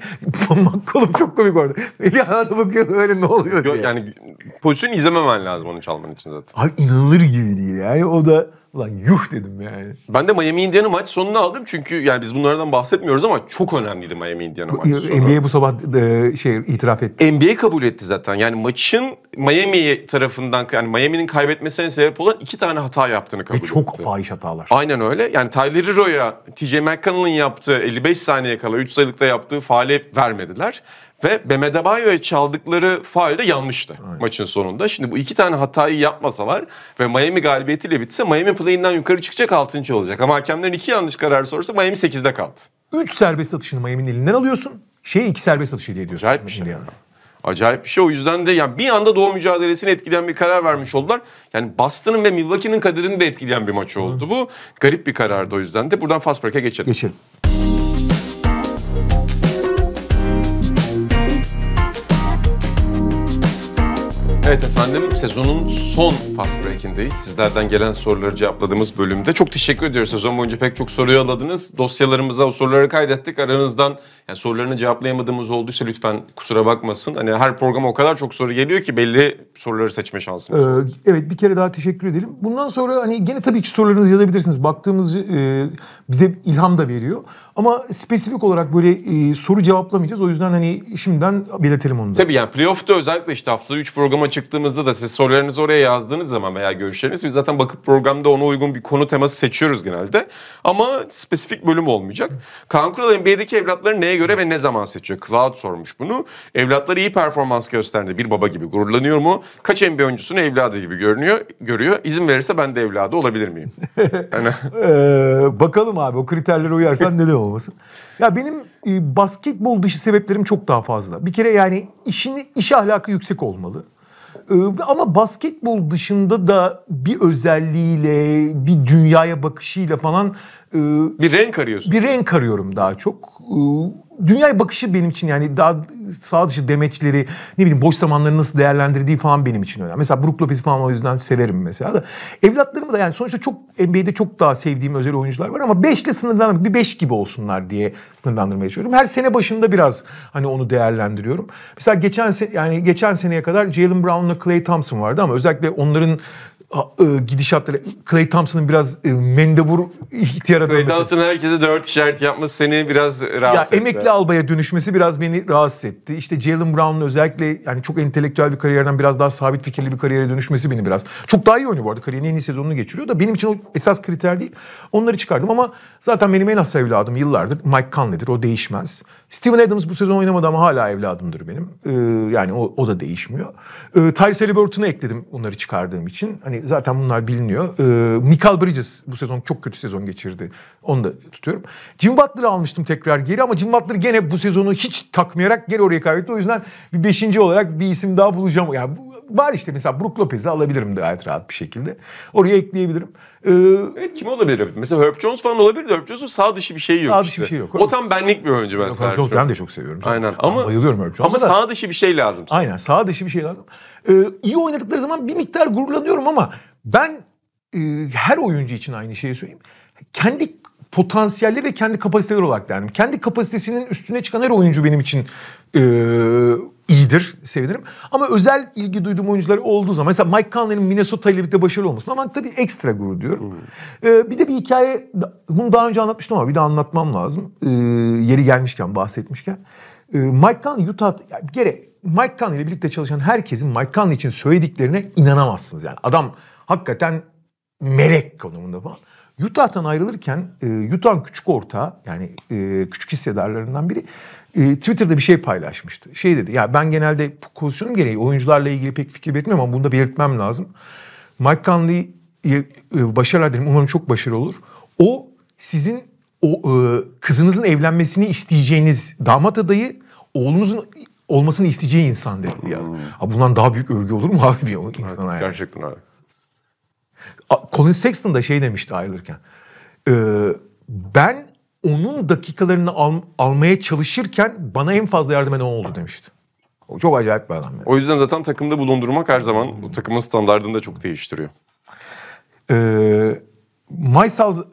Makkalım çok komik orada. Elihan'a bakıyor öyle ne oluyor diye. Yok yani pozisyon izlememen lazım onu çalman için zaten. Abi inanılır gibi değil yani o da... Ulan yuh dedim yani. Ben de Miami Indiana maç sonunu aldım çünkü yani biz bunlardan bahsetmiyoruz ama çok önemliydi Miami Indiana maçı sonu. NBA bu sabah e, şey itiraf etti. NBA kabul etti zaten. Yani maçın Miami tarafından yani Miami'nin kaybetmesine sebep olan iki tane hata yaptığını kabul Ve çok etti. çok fahiş hatalar. Aynen öyle. Yani Tyler Hero'ya TJ McConnell'ın yaptığı 55 saniye kala 3 sayılıkta yaptığı faale vermediler. Ve Mehmet Abayo'ya çaldıkları faal de yanlıştı Aynen. maçın sonunda. Şimdi bu iki tane hatayı yapmasalar ve Miami galibiyetiyle bitse Miami play'inden yukarı çıkacak 6. olacak. Ama hakemlerin iki yanlış kararı sorursa Miami 8'de kaldı. 3 serbest atışını Miami'nin elinden alıyorsun. şey iki serbest atış hediye diyorsun. Acayip bir şey. Yani. Acayip bir şey. O yüzden de yani bir anda doğu mücadelesini etkileyen bir karar vermiş oldular. Yani Boston'ın ve Milwaukee'nin kaderini de etkileyen bir maç oldu Hı. bu. Garip bir karardı o yüzden de. Buradan fast break'e geçelim. Geçelim. Evet efendim, sezonun son fast break'indeyiz. Sizlerden gelen soruları cevapladığımız bölümde. Çok teşekkür ediyoruz. Sezon boyunca pek çok soruyu aladınız. Dosyalarımıza o soruları kaydettik. Aranızdan yani sorularını cevaplayamadığımız olduysa lütfen kusura bakmasın. Hani her programa o kadar çok soru geliyor ki belli soruları seçme şansımız var. Ee, evet, bir kere daha teşekkür edelim. Bundan sonra hani gene tabii ki sorularınızı yazabilirsiniz. Baktığımız e, bize ilham da veriyor. Ama spesifik olarak böyle e, soru cevaplamayacağız. O yüzden hani şimdiden belirtelim onu da. Tabii yani playoff'ta özellikle işte haftada 3 programa çık çıktığımızda da siz sorularınızı oraya yazdığınız zaman veya görüşleriniz biz zaten bakıp programda ona uygun bir konu teması seçiyoruz genelde. Ama spesifik bölüm olmayacak. Kaan Kural NBA'deki evlatları neye göre ve ne zaman seçiyor? Cloud sormuş bunu. Evlatları iyi performans gösterdi. Bir baba gibi gururlanıyor mu? Kaç NBA oyuncusunu evladı gibi görünüyor, görüyor? İzin verirse ben de evladı olabilir miyim? yani... ee, bakalım abi o kriterlere uyarsan neden olmasın. Ya benim e, basketbol dışı sebeplerim çok daha fazla. Bir kere yani işini iş ahlakı yüksek olmalı. Ee, ama basketbol dışında da bir özelliğiyle, bir dünyaya bakışıyla falan... E, bir renk arıyorsun. Bir renk arıyorum daha çok. Ee, dünya bakışı benim için yani daha sağ dışı demeçleri ne bileyim boş zamanlarını nasıl değerlendirdiği falan benim için önemli. Mesela Brook Lopez falan o yüzden severim mesela da. Evlatlarımı da yani sonuçta çok NBA'de çok daha sevdiğim özel oyuncular var ama 5 ile sınırlandırmak bir 5 gibi olsunlar diye sınırlandırmaya çalışıyorum. Her sene başında biraz hani onu değerlendiriyorum. Mesela geçen se yani geçen seneye kadar Jalen Brown'la Clay Thompson vardı ama özellikle onların e, gidişatları Clay Thompson'ın biraz e, mendebur ihtiyar dönmesi. Clay Thompson'ın herkese dört işaret yapması seni biraz rahatsız ya, etti. Emekli albaya dönüşmesi biraz beni rahatsız etti. İşte Jalen Brown'un özellikle yani çok entelektüel bir kariyerden biraz daha sabit fikirli bir kariyere dönüşmesi beni biraz. Çok daha iyi oynuyor bu arada. Kariyerin en iyi sezonunu geçiriyor da benim için o esas kriter değil. Onları çıkardım ama zaten benim en az evladım yıllardır Mike Conley'dir. O değişmez. Steven Adams bu sezon oynamadı ama hala evladımdır benim. Ee, yani o, o da değişmiyor. Ee, Tyrese Halliburton'u ekledim onları çıkardığım için. Hani zaten bunlar biliniyor. Ee, Michael Bridges bu sezon çok kötü sezon geçirdi. Onu da tutuyorum. Jim Butler'ı almıştım tekrar geri ama Jim Butler gene bu sezonu hiç takmayarak geri oraya kaybetti. O yüzden bir beşinci olarak bir isim daha bulacağım. Yani var işte mesela Brook Lopez'i alabilirim gayet rahat bir şekilde. Oraya ekleyebilirim. Ee, evet kim olabilir? Mesela Herb Jones falan olabilir de Herb Jones'un sağ dışı bir şey yok sağ işte. dışı bir şey yok. O tam benlik bir oyuncu ben Herb Jones ben de çok seviyorum. Aynen ama, ben bayılıyorum Herb Jones'a Ama da. sağ dışı bir şey lazım. Aynen sağ dışı bir şey lazım. E, iyi oynadıkları zaman bir miktar gururlanıyorum ama ben e, her oyuncu için aynı şeyi söyleyeyim. Kendi potansiyelleri ve kendi kapasiteleri olarak derdim. Kendi kapasitesinin üstüne çıkan her oyuncu benim için e, iyidir, sevinirim. Ama özel ilgi duyduğum oyuncular olduğu zaman mesela Mike Conley'nin Minnesota ile birlikte başarılı olması, ama tabii ekstra gurur diyorum. Hmm. Ee, bir de bir hikaye, bunu daha önce anlatmıştım ama bir de anlatmam lazım. Ee, yeri gelmişken, bahsetmişken. Ee, Mike Conley Utah yani bir Mike Conley ile birlikte çalışan herkesin Mike Conley için söylediklerine inanamazsınız yani. Adam hakikaten melek konumunda falan. Utah'tan ayrılırken e, Utah'ın küçük ortağı yani e, küçük hissedarlarından biri e, Twitter'da bir şey paylaşmıştı. Şey dedi ya ben genelde pozisyonum gereği oyuncularla ilgili pek fikir belirtmiyorum ama bunu da belirtmem lazım. Mike Conley'e başarılar dedim umarım çok başarılı olur. O sizin o e, kızınızın evlenmesini isteyeceğiniz damat adayı oğlunuzun olmasını isteyeceği insan dedi ya. Hmm. bundan daha büyük övgü olur mu abi bir insana evet, Gerçekten abi. Colin Sexton da şey demişti ayrılırken. E, ben onun dakikalarını al, almaya çalışırken bana en fazla yardım eden o oldu demişti. O çok acayip bir adam. Yani. O yüzden zaten takımda bulundurmak her zaman bu takımın standartını da çok değiştiriyor. Ee,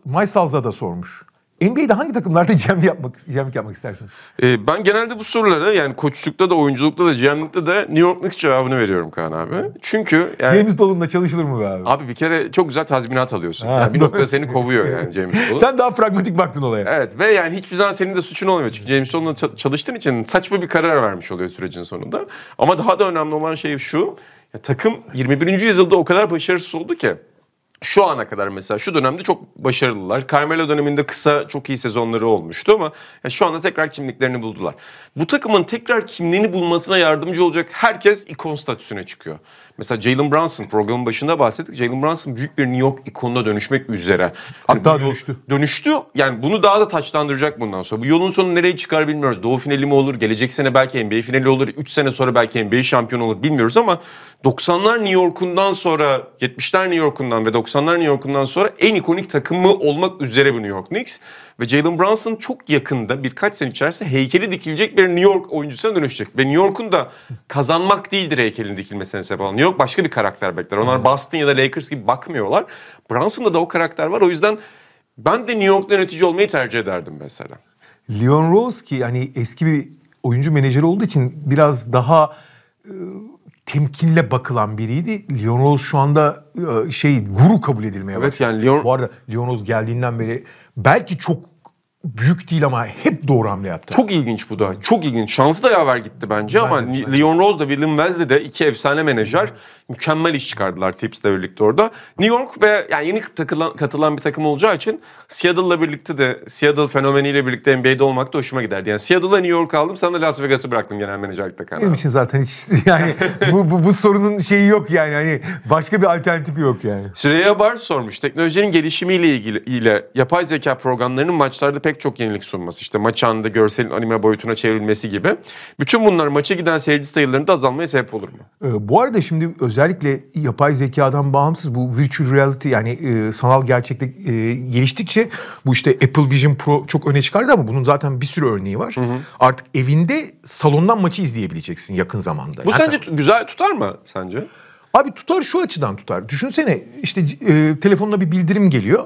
Maysalza da sormuş. NBA'de hangi takımlarda GM yapmak, GM'lik yapmak istersiniz? Ee, ben genelde bu soruları yani koçlukta da oyunculukta da GM'likte de New York Knicks cevabını veriyorum Kaan abi. Çünkü yani... James Dolan'la çalışılır mı be abi? Abi bir kere çok güzel tazminat alıyorsun. Ha, yani bir noktada seni kovuyor yani James Dolan. Sen daha pragmatik baktın olaya. Evet ve yani hiçbir zaman senin de suçun olmuyor. Çünkü James Dolan'la çalıştığın için saçma bir karar vermiş oluyor sürecin sonunda. Ama daha da önemli olan şey şu. Ya, takım 21. yüzyılda o kadar başarısız oldu ki şu ana kadar mesela şu dönemde çok başarılılar. Carmelo döneminde kısa çok iyi sezonları olmuştu ama e, şu anda tekrar kimliklerini buldular. Bu takımın tekrar kimliğini bulmasına yardımcı olacak herkes ikon statüsüne çıkıyor. Mesela Jalen Brunson programın başında bahsettik. Jalen Brunson büyük bir New York ikonuna dönüşmek üzere. Hatta dönüştü. Dönüştü. Yani bunu daha da taçlandıracak bundan sonra. Bu yolun sonu nereye çıkar bilmiyoruz. Doğu finali mi olur? Gelecek sene belki NBA finali olur. 3 sene sonra belki NBA şampiyonu olur bilmiyoruz ama 90'lar New York'undan sonra 70'ler New York'undan ve 90'lar New York'undan sonra en ikonik takımı olmak üzere bu New York Knicks. Ve Jalen Brunson çok yakında birkaç sene içerisinde heykeli dikilecek bir New York oyuncusuna dönüşecek. Ve New York'un da kazanmak değildir heykelin dikilmesine sebep olan yok başka bir karakter bekler. Onlar Boston ya da Lakers gibi bakmıyorlar. Brunson'da da o karakter var. O yüzden ben de New York'ta yönetici olmayı tercih ederdim mesela. Leon Rose ki hani eski bir oyuncu menajeri olduğu için biraz daha e, temkinle bakılan biriydi. Leon Rose şu anda e, şey guru kabul edilmeye evet, başladı. Yani Leon... Bu arada Leon Rose geldiğinden beri belki çok büyük değil ama hep doğru hamle yaptı. Çok ilginç bu da. Çok ilginç. Şansı da yaver gitti bence ben ama de, Leon Rose da Willem Wesley de iki efsane menajer mükemmel iş çıkardılar Tips'le birlikte orada. New York ve yani yeni takılan, katılan bir takım olacağı için Seattle'la birlikte de Seattle fenomeniyle birlikte NBA'de olmak da hoşuma giderdi. Yani Seattle'la New York aldım sana Las Vegas'ı bıraktım genel menajerlikte kanal. Benim için zaten hiç yani bu, bu, bu sorunun şeyi yok yani hani başka bir alternatifi yok yani. Süreyya Bar sormuş teknolojinin gelişimiyle ilgili ile yapay zeka programlarının maçlarda pek çok yenilik sunması. işte maç anında görselin anime boyutuna çevrilmesi gibi. Bütün bunlar maça giden seyirci sayılarında azalmaya sebep olur mu? Ee, bu arada şimdi özel özellikle yapay zekadan bağımsız bu virtual reality yani e, sanal gerçeklik e, geliştikçe bu işte Apple Vision Pro çok öne çıkardı ama bunun zaten bir sürü örneği var. Hı hı. Artık evinde salondan maçı izleyebileceksin yakın zamanda. Bu Hatta, sence güzel tutar mı sence? Abi tutar şu açıdan tutar. Düşünsene işte e, telefonuna bir bildirim geliyor.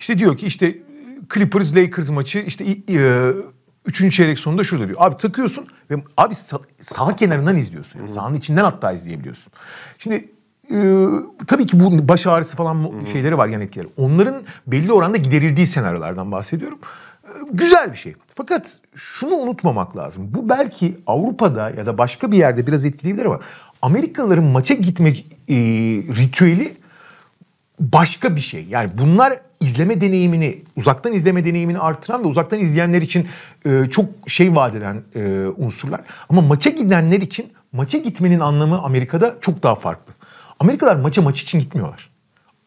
İşte diyor ki işte Clippers Lakers maçı işte e, Üçüncü çeyrek sonunda şurada diyor. Abi takıyorsun ve abi sağ, kenarından izliyorsun. Yani sahanın içinden hatta izleyebiliyorsun. Şimdi e, tabii ki bu baş ağrısı falan şeyleri var yan etkileri. Onların belli oranda giderildiği senaryolardan bahsediyorum. E, güzel bir şey. Fakat şunu unutmamak lazım. Bu belki Avrupa'da ya da başka bir yerde biraz etkileyebilir ama Amerikalıların maça gitme e, ritüeli başka bir şey. Yani bunlar izleme deneyimini, uzaktan izleme deneyimini artıran ve uzaktan izleyenler için e, çok şey vaat eden e, unsurlar. Ama maça gidenler için maça gitmenin anlamı Amerika'da çok daha farklı. Amerikalılar maça maç için gitmiyorlar.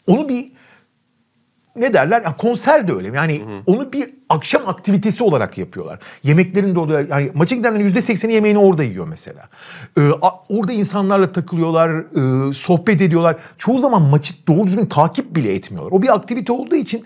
Onu bir ne derler? Yani konser de öyle. Yani hı hı. onu bir akşam aktivitesi olarak yapıyorlar. Yemeklerin de orada yani maça gidenlerin yüzde sekseni yemeğini orada yiyor mesela. Ee, orada insanlarla takılıyorlar, e, sohbet ediyorlar. Çoğu zaman maçı doğru düzgün takip bile etmiyorlar. O bir aktivite olduğu için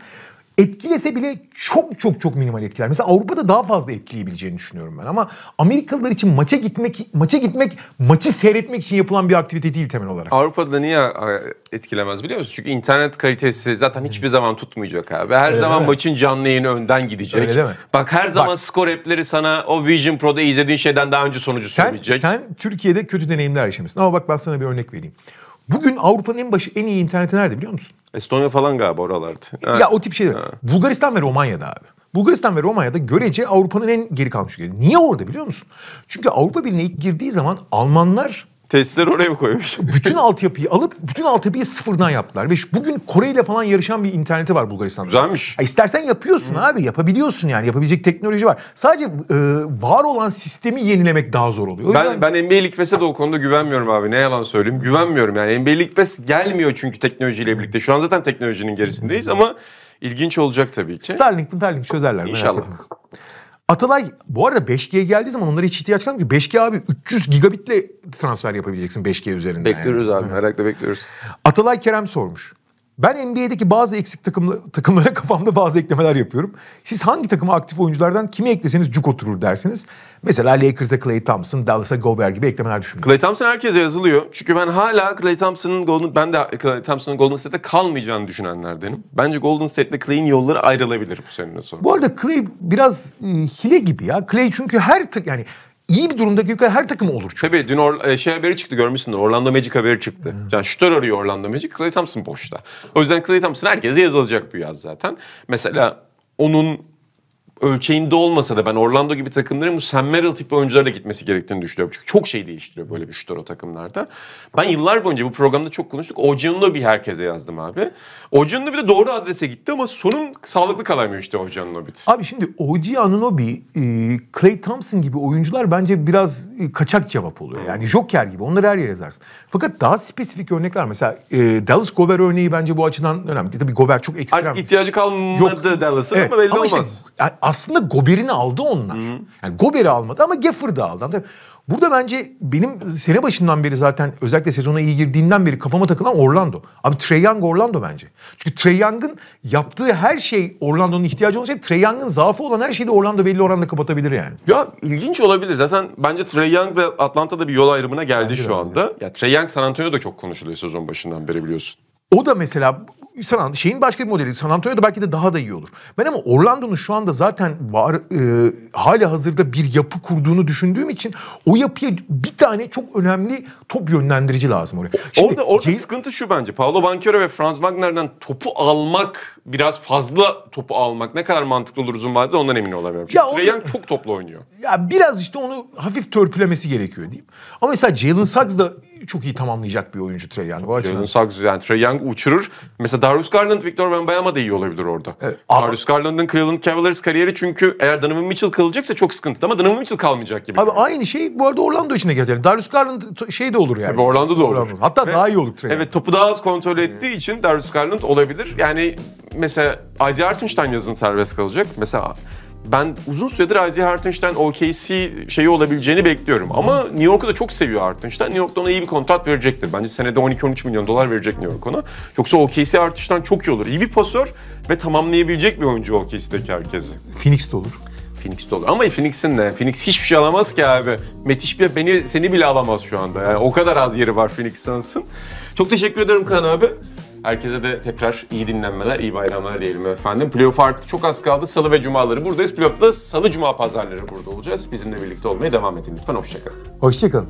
etkilese bile çok çok çok minimal etkiler. Mesela Avrupa'da daha fazla etkileyebileceğini düşünüyorum ben ama Amerikalılar için maça gitmek maça gitmek maçı seyretmek için yapılan bir aktivite değil temel olarak. Avrupa'da niye e, etkilemez biliyor musun? Çünkü internet kalitesi zaten hiçbir zaman tutmayacak abi. Her Öyle zaman mi? maçın canlı yayını önden gidecek. Öyle değil mi? Bak her zaman Bak, skor app'leri sana o Vision Pro'da izlediğin şeyden daha önce sonucu sen, söyleyecek. Sen Türkiye'de kötü deneyimler yaşamışsın ama bak ben sana bir örnek vereyim. Bugün Avrupa'nın en başı en iyi interneti nerede biliyor musun? Estonya falan galiba oralarda. Ya o tip şeyler. Ha. Bulgaristan ve Romanya'da abi. Bulgaristan ve Romanya'da görece Avrupa'nın en geri kalmış ülkeleri. Niye orada biliyor musun? Çünkü Avrupa Birliği'ne ilk girdiği zaman Almanlar Testleri oraya koymuş. bütün altyapıyı alıp bütün altyapıyı sıfırdan yaptılar. Ve şu- bugün Kore ile falan yarışan bir interneti var Bulgaristan'da. Güzelmiş. Ha, istersen yapıyorsun abi. Yapabiliyorsun yani. Yapabilecek teknoloji var. Sadece e, var olan sistemi yenilemek daha zor oluyor. Ben, ben NBA League de o konuda güvenmiyorum abi. Ne yalan söyleyeyim. Güvenmiyorum yani. NBA League gelmiyor çünkü teknolojiyle birlikte. Şu an zaten teknolojinin gerisindeyiz ama ilginç olacak tabii ki. Starlink, Starlink çözerler. merak İnşallah. etme. Atalay bu arada 5 gye geldiği zaman onlara hiç ihtiyaç kalmıyor. 5G abi 300 gigabitle transfer yapabileceksin 5G üzerinden. Bekliyoruz yani. abi merakla bekliyoruz. Atalay Kerem sormuş. Ben NBA'deki bazı eksik takımla, takımlara kafamda bazı eklemeler yapıyorum. Siz hangi takıma aktif oyunculardan kimi ekleseniz cuk oturur dersiniz. Mesela Lakers'a Clay Thompson, Dallas'a Gobert gibi eklemeler düşünün. Clay Thompson herkese yazılıyor. Çünkü ben hala Clay Thompson'ın Golden, ben de Clay Thompson'ın Golden State'te kalmayacağını düşünenlerdenim. Bence Golden State'le Clay'in yolları ayrılabilir bu seninle sonra. Bu arada Clay biraz e, hile gibi ya. Clay çünkü her yani iyi bir durumdaki ülke her takım olur. Çünkü. Tabii dün or- e, şey haberi çıktı görmüşsündür. Orlando Magic haberi çıktı. Hmm. Yani şutör arıyor Orlando Magic. Clay Thompson boşta. O yüzden Clay Thompson herkese yazılacak bu yaz zaten. Mesela onun ölçeğinde olmasa da ben Orlando gibi takımların bu Sam Merrill tipi oyuncularla gitmesi gerektiğini düşünüyorum. Çünkü çok şey değiştiriyor böyle bir şutör o takımlarda. Ben yıllar boyunca bu programda çok konuştuk. Ocunlu bir herkese yazdım abi. Ocunlu bir de doğru adrese gitti ama sonun sağlıklı kalamıyor işte Oji Anunobi. Abi şimdi Oji Anunobi, e, Clay Thompson gibi oyuncular bence biraz e, kaçak cevap oluyor. Yani hmm. Joker gibi onları her yere yazarsın. Fakat daha spesifik örnekler mesela e, Dallas Gober örneği bence bu açıdan önemli. Tabii Gober çok ekstrem. Artık ihtiyacı kalmadı Dallas'ın evet. ama belli ama olmaz. Işte, yani aslında Gober'ini aldı onlar. Hı hı. Yani Gober'i almadı ama Gaffer'ı aldı. Burada bence benim sene başından beri zaten özellikle sezona iyi girdiğinden beri kafama takılan Orlando. Abi Trey Young Orlando bence. Çünkü Trey Young'ın yaptığı her şey Orlando'nun ihtiyacı olan şey. Trey Young'ın zaafı olan her şeyi de Orlando belli oranda kapatabilir yani. Ya ilginç olabilir. Zaten bence Trey Young ve Atlanta'da bir yol ayrımına geldi bence şu anda. Ya Trey Young San Antonio'da çok konuşuluyor sezon başından beri biliyorsun. O da mesela San, şeyin başka bir modeli. San Antonio'da belki de daha da iyi olur. Ben ama Orlando'nun şu anda zaten var, e, hali hazırda bir yapı kurduğunu düşündüğüm için o yapıya bir tane çok önemli top yönlendirici lazım oraya. Şimdi, orada orada James... sıkıntı şu bence. Paolo Banchero ve Franz Wagner'den topu almak biraz fazla topu almak ne kadar mantıklı olur uzun vadede ondan emin olamıyorum. Çünkü Treyan çok toplu oynuyor. Ya biraz işte onu hafif törpülemesi gerekiyor diyeyim. Ama mesela Jalen Suggs da çok iyi tamamlayacak bir oyuncu Treyan. O açıdan. Jalen Suggs yani Treyan uçurur. Mesela Darius Garland, Victor Wembanyama da iyi olabilir orada. Evet, ama... Darius Garland'ın Cleveland Cavaliers kariyeri çünkü eğer Donovan Mitchell kalacaksa çok sıkıntı ama Donovan Mitchell kalmayacak gibi. Abi aynı şey bu arada Orlando için de geçerli. Darius Garland şey de olur yani. Tabii Orlando da olur. Orlando. Hatta Ve, daha iyi olur. Trey. Evet topu daha az kontrol ettiği için Darius Garland olabilir. Yani mesela Isaiah Hartenstein yazın serbest kalacak. Mesela ben uzun süredir Isaiah Hartenstein OKC şeyi olabileceğini bekliyorum. Ama New York'u da çok seviyor Hartenstein. New York'ta ona iyi bir kontrat verecektir. Bence senede 12-13 milyon dolar verecek New York ona. Yoksa OKC Hartenstein çok iyi olur. İyi bir pasör ve tamamlayabilecek bir oyuncu OKC'deki herkesi. Phoenix'te olur. Phoenix'te olur. Ama Phoenix'in ne? Phoenix hiçbir şey alamaz ki abi. Metiş bile beni, seni bile alamaz şu anda. Yani o kadar az yeri var Phoenix Suns'ın. Çok teşekkür ederim Kaan abi. Herkese de tekrar iyi dinlenmeler, iyi bayramlar diyelim efendim. Playoff artık çok az kaldı. Salı ve cumaları buradayız. Playoff'ta salı cuma pazarları burada olacağız. Bizimle birlikte olmaya devam edin lütfen. Hoşçakalın. Hoşçakalın.